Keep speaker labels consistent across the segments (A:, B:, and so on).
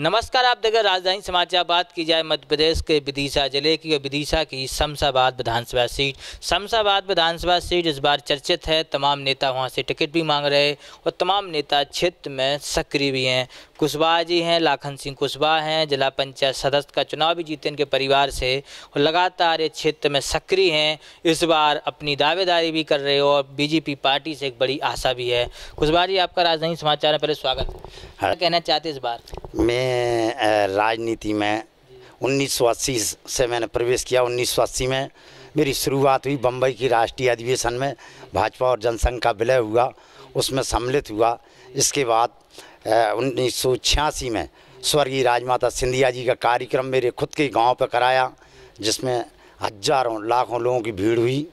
A: नमस्कार आप देखें राजधानी समाचार बात की जाए मध्य प्रदेश के विदिशा जिले की और विदिशा की शमशाबाद विधानसभा सीट शमशाबाद विधानसभा सीट इस बार चर्चित है तमाम नेता वहां से टिकट भी मांग रहे और तमाम नेता क्षेत्र में सक्रिय भी हैं कुशवाहा जी हैं लाखन सिंह कुशवाहा हैं जिला पंचायत सदस्य का चुनाव भी जीते इनके परिवार से और लगातार ये क्षेत्र में सक्रिय हैं इस बार अपनी दावेदारी भी कर रहे हो और बीजेपी पार्टी से एक बड़ी आशा भी है कुशवाहा जी आपका राजधानी समाचार में पहले स्वागत है हाँ। कहना चाहते इस बार
B: मैं राजनीति में उन्नीस से मैंने प्रवेश किया उन्नीस में मेरी शुरुआत हुई बम्बई की राष्ट्रीय अधिवेशन में भाजपा और जनसंघ का विलय हुआ उसमें सम्मिलित हुआ इसके बाद उन्नीस में स्वर्गीय राजमाता सिंधिया जी का कार्यक्रम मेरे खुद के गांव पर कराया जिसमें हजारों लाखों लोगों की भीड़ हुई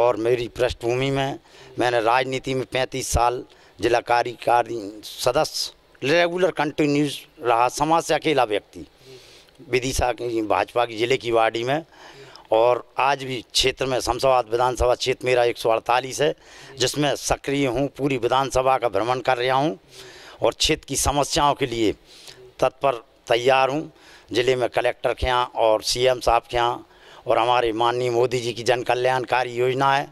B: और मेरी पृष्ठभूमि में मैंने राजनीति में 35 साल जिला कार्यकारी सदस्य रेगुलर कंटिन्यूस रहा समाज से अकेला व्यक्ति विदिशा की भाजपा की ज़िले की वार्डी में और आज भी क्षेत्र में शमशाबाद विधानसभा क्षेत्र मेरा एक है जिसमें सक्रिय हूँ पूरी विधानसभा का भ्रमण कर रहा हूँ और क्षेत्र की समस्याओं के लिए तत्पर तैयार हूँ ज़िले में कलेक्टर के यहाँ और सीएम साहब के यहाँ और हमारे माननीय मोदी जी की जन कल्याणकारी योजना है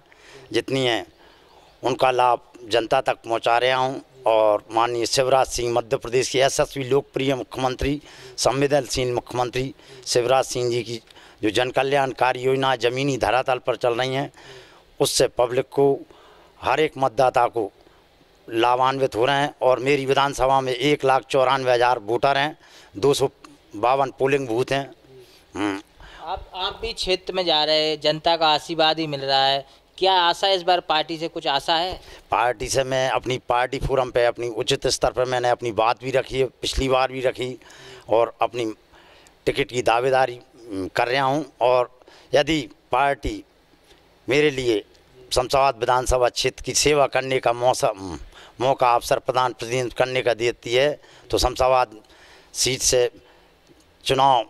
B: जितनी है उनका लाभ जनता तक पहुँचा रहा हूँ और माननीय शिवराज सिंह मध्य प्रदेश के यशस्वी लोकप्रिय मुख्यमंत्री संवेदनशील मुख्यमंत्री शिवराज सिंह जी की जो जन कल्याणकारी योजना ज़मीनी धरातल पर चल रही हैं उससे पब्लिक को हर एक मतदाता को लाभान्वित हो रहे हैं और मेरी विधानसभा में एक लाख चौरानवे हज़ार वोटर हैं दो सौ बावन पोलिंग बूथ हैं
A: हम्म। आप आप भी क्षेत्र में जा रहे हैं जनता का आशीर्वाद ही मिल रहा है क्या आशा है इस बार पार्टी से कुछ आशा है
B: पार्टी से मैं अपनी पार्टी फोरम पे अपनी उचित स्तर पर मैंने अपनी बात भी रखी है पिछली बार भी रखी और अपनी टिकट की दावेदारी कर रहा हूँ और यदि पार्टी मेरे लिए शमशाबाद विधानसभा क्षेत्र की सेवा करने का मौसम मौका अवसर प्रदान प्रतिनिधि करने का देती है तो शमशाबाद सीट से चुनाव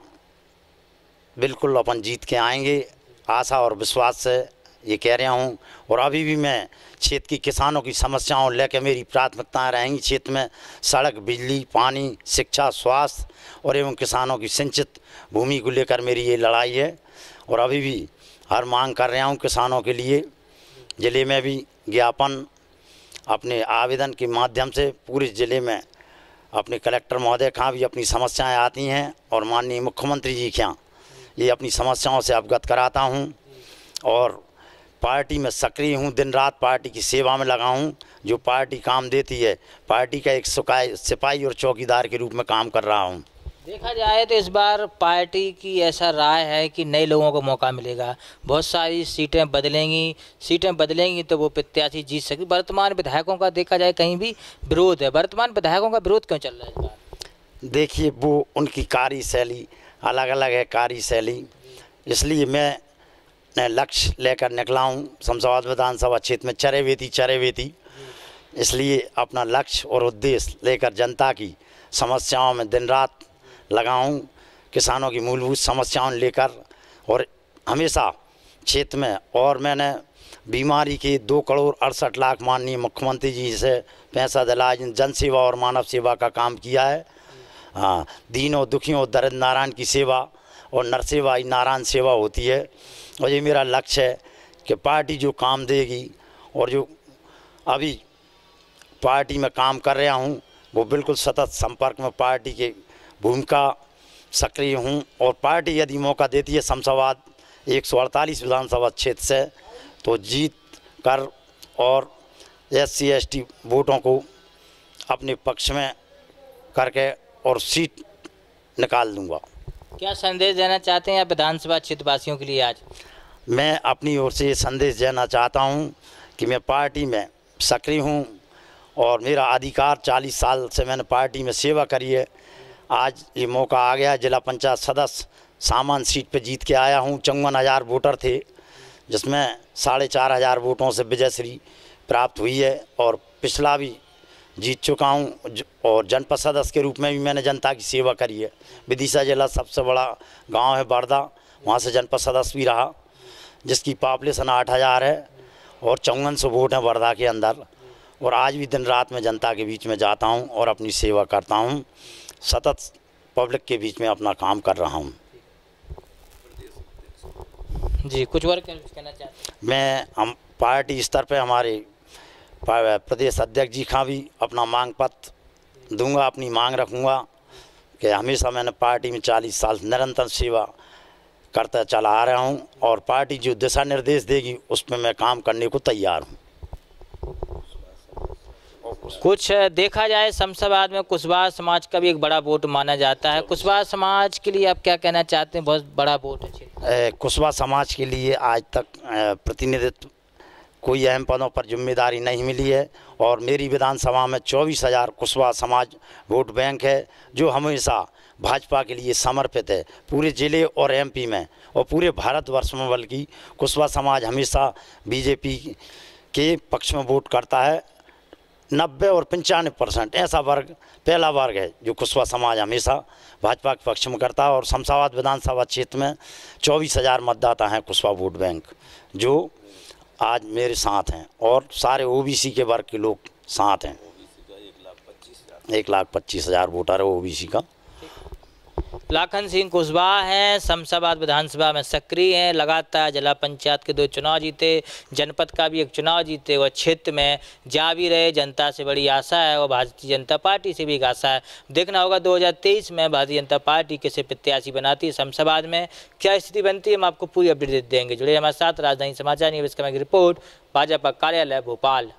B: बिल्कुल अपन जीत के आएंगे आशा और विश्वास से ये कह रहा हूँ और अभी भी मैं क्षेत्र की किसानों की समस्याओं लेकर मेरी प्राथमिकताएँ रहेंगी क्षेत्र में सड़क बिजली पानी शिक्षा स्वास्थ्य और एवं किसानों की सिंचित भूमि को लेकर मेरी ये लड़ाई है और अभी भी हर मांग कर रहा हूँ किसानों के लिए ज़िले में भी ज्ञापन अपने आवेदन के माध्यम से पूरे ज़िले में अपने कलेक्टर महोदय के भी अपनी समस्याएं आती हैं और माननीय मुख्यमंत्री जी के ये अपनी समस्याओं से अवगत कराता हूँ और पार्टी में सक्रिय हूँ दिन रात पार्टी की सेवा में लगा हूँ जो पार्टी काम देती है पार्टी का एक सिपाही और चौकीदार के रूप में काम कर रहा हूँ
A: देखा जाए तो इस बार पार्टी की ऐसा राय है कि नए लोगों को मौका मिलेगा बहुत सारी सीटें बदलेंगी सीटें बदलेंगी तो वो प्रत्याशी जीत सके वर्तमान विधायकों का देखा जाए कहीं भी विरोध है वर्तमान विधायकों का विरोध क्यों चल रहा है इस
B: बार देखिए वो उनकी कार्यशैली अलग अलग है कार्यशैली इसलिए मैं लक्ष्य लेकर निकला हूँ शमशाबाद विधानसभा क्षेत्र में चरे हुए थी चरे हुए थी इसलिए अपना लक्ष्य और उद्देश्य लेकर जनता की समस्याओं में दिन रात लगाऊँ किसानों की मूलभूत समस्याओं लेकर और हमेशा क्षेत्र में और मैंने बीमारी के दो करोड़ अड़सठ लाख माननीय मुख्यमंत्री जी से पैसा दिलाया जन सेवा और मानव सेवा का काम किया है हाँ दीनों दुखियों दरिद नारायण की सेवा और नरसेवा नारायण सेवा होती है और ये मेरा लक्ष्य है कि पार्टी जो काम देगी और जो अभी पार्टी में काम कर रहा हूँ वो बिल्कुल सतत संपर्क में पार्टी के भूमिका सक्रिय हूँ और पार्टी यदि मौका देती है शमशाबाद एक विधानसभा क्षेत्र से तो जीत कर और एस सी एस टी वोटों को अपने पक्ष में करके और सीट निकाल दूंगा
A: क्या संदेश देना चाहते हैं आप विधानसभा क्षेत्रवासियों के लिए आज
B: मैं अपनी ओर से संदेश देना चाहता हूँ कि मैं पार्टी में सक्रिय हूँ और मेरा अधिकार 40 साल से मैंने पार्टी में सेवा करी है आज ये मौका आ गया जिला पंचायत सदस्य सामान सीट पर जीत के आया हूँ चौवन हज़ार वोटर थे जिसमें साढ़े चार हज़ार वोटों से विजयश्री प्राप्त हुई है और पिछला भी जीत चुका हूँ और जनपद सदस्य के रूप में भी मैंने जनता की सेवा करी है विदिशा जिला सबसे बड़ा गांव है बारदा वहाँ से जनपद सदस्य भी रहा जिसकी पॉपुलेशन आठ हज़ार है और चौवन सौ वोट हैं बड़दा के अंदर और आज भी दिन रात में जनता के बीच में जाता हूँ और अपनी सेवा करता हूँ सतत पब्लिक के बीच में अपना काम कर रहा हूँ जी कुछ वर्ग कहना चाहते मैं हम पार्टी स्तर पर हमारे प्रदेश अध्यक्ष जी का भी अपना मांग पत्र दूंगा अपनी मांग रखूंगा कि हमेशा मैंने पार्टी में 40 साल निरंतर सेवा करता चला आ रहा हूं और पार्टी जो दिशा निर्देश देगी उसमें मैं काम करने को तैयार हूं
A: कुछ देखा जाए शमशाबाद में कुशवाहा समाज का भी एक बड़ा वोट माना जाता है कुशवाहा समाज के लिए आप क्या कहना चाहते हैं बहुत बड़ा वोट है
B: कुशवाहा समाज के लिए आज तक प्रतिनिधित्व कोई अहम पदों पर जिम्मेदारी नहीं मिली है और मेरी विधानसभा में चौबीस हज़ार कुशवा समाज वोट बैंक है जो हमेशा भाजपा के लिए समर्पित है पूरे ज़िले और एमपी में और पूरे भारतवर्ष में बल्कि कुशवा समाज हमेशा बीजेपी के पक्ष में वोट करता है नब्बे और पंचानवे परसेंट ऐसा वर्ग पहला वर्ग है जो कुशवा समाज हमेशा भाजपा के पक्ष में करता है और शमशाबाद विधानसभा क्षेत्र में चौबीस हज़ार मतदाता हैं कुशवा वोट बैंक जो आज मेरे साथ हैं और सारे ओबीसी के वर्ग के लोग साथ हैं एक लाख पच्चीस हज़ार वोटर है ओबीसी का
A: लाखन सिंह कुशवाहा हैं शमशाबाद विधानसभा में सक्रिय हैं लगातार जिला पंचायत के दो चुनाव जीते जनपद का भी एक चुनाव जीते वह क्षेत्र में जा भी रहे जनता से बड़ी आशा है और भारतीय जनता पार्टी से भी एक आशा है देखना होगा 2023 में भारतीय जनता पार्टी कैसे प्रत्याशी बनाती है शमशाबाद में क्या स्थिति बनती है हम आपको पूरी अपडेट देंगे जुड़े हमारे साथ राजधानी समाचार न्यूज का रिपोर्ट भाजपा कार्यालय भोपाल